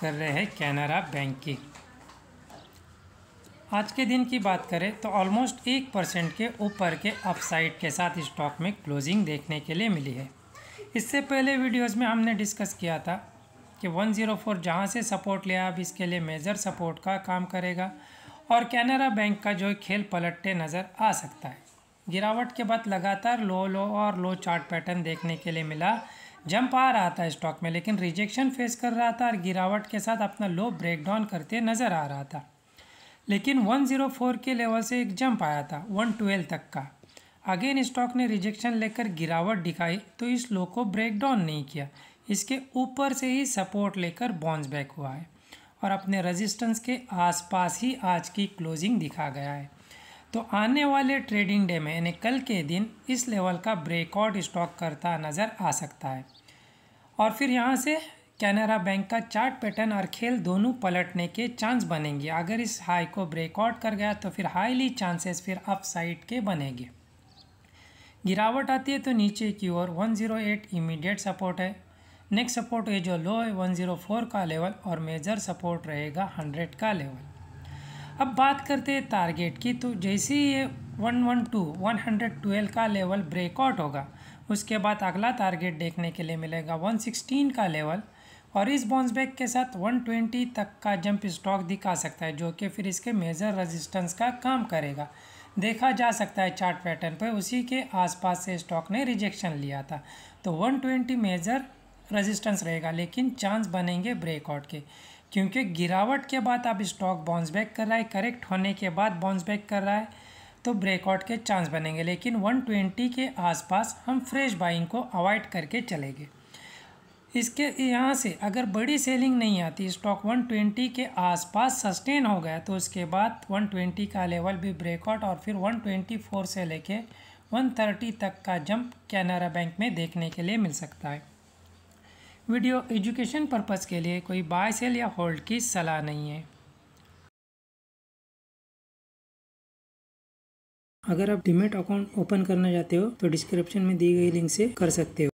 कर रहे हैं कैनरा बैंक की आज के दिन की बात करें तो ऑलमोस्ट एक परसेंट के ऊपर के अपसाइड के साथ स्टॉक में क्लोजिंग देखने के लिए मिली है इससे पहले वीडियोस में हमने डिस्कस किया था कि 104 जीरो जहाँ से सपोर्ट लिया अब इसके लिए मेजर सपोर्ट का काम करेगा और कैनरा बैंक का जो खेल पलटते नज़र आ सकता है गिरावट के बाद लगातार लो लो और लो चार्ट पैटर्न देखने के लिए मिला जंप आ रहा था स्टॉक में लेकिन रिजेक्शन फेस कर रहा था और गिरावट के साथ अपना लो ब्रेक डाउन करते नज़र आ रहा था लेकिन 104 के लेवल से एक जंप आया था 112 तक का अगेन स्टॉक ने रिजेक्शन लेकर गिरावट दिखाई तो इस लो को ब्रेक डाउन नहीं किया इसके ऊपर से ही सपोर्ट लेकर बॉन्स बैक हुआ है और अपने रेजिस्टेंस के आसपास ही आज की क्लोजिंग दिखा गया है तो आने वाले ट्रेडिंग डे में यानी कल के दिन इस लेवल का ब्रेकआउट स्टॉक करता नज़र आ सकता है और फिर यहाँ से कैनरा बैंक का चार्ट पैटर्न और खेल दोनों पलटने के चांस बनेंगे अगर इस हाई को ब्रेकआउट कर गया तो फिर हाईली चांसेस फिर अपसाइड के बनेंगे गिरावट आती है तो नीचे की ओर 108 इमीडिएट सपोर्ट है नेक्स्ट सपोर्ट ये जो लो है 104 का लेवल और मेजर सपोर्ट रहेगा 100 का लेवल अब बात करते हैं टारगेट की तो जैसे ये one one two one hundred twelve का लेवल ब्रेकआउट होगा उसके बाद अगला टारगेट देखने के लिए मिलेगा वन सिक्सटीन का लेवल और इस बॉन्स बैक के साथ 120 तक का जंप स्टॉक दिखा सकता है जो कि फिर इसके मेजर रेजिस्टेंस का काम करेगा देखा जा सकता है चार्ट पैटर्न पर उसी के आसपास से स्टॉक ने रिजेक्शन लिया था तो 120 मेजर रेजिस्टेंस रहेगा लेकिन चांस बनेंगे ब्रेकआउट के क्योंकि गिरावट के बाद अब स्टॉक बाउंस बैक कर रहा है करेक्ट होने के बाद बाउंस बैक कर रहा है तो ब्रेकआउट के चांस बनेंगे लेकिन 120 के आसपास हम फ्रेश बाइंग को अवॉइड करके चलेंगे इसके यहाँ से अगर बड़ी सेलिंग नहीं आती स्टॉक 120 के आसपास सस्टेन हो गया तो उसके बाद 120 का लेवल भी ब्रेकआउट और फिर 124 से लेके 130 तक का जंप कैनरा बैंक में देखने के लिए मिल सकता है वीडियो एजुकेशन पर्पज़ के लिए कोई बाय सेल या होल्ड की सलाह नहीं है अगर आप डिमेट अकाउंट ओपन करना चाहते हो तो डिस्क्रिप्शन में दी गई लिंक से कर सकते हो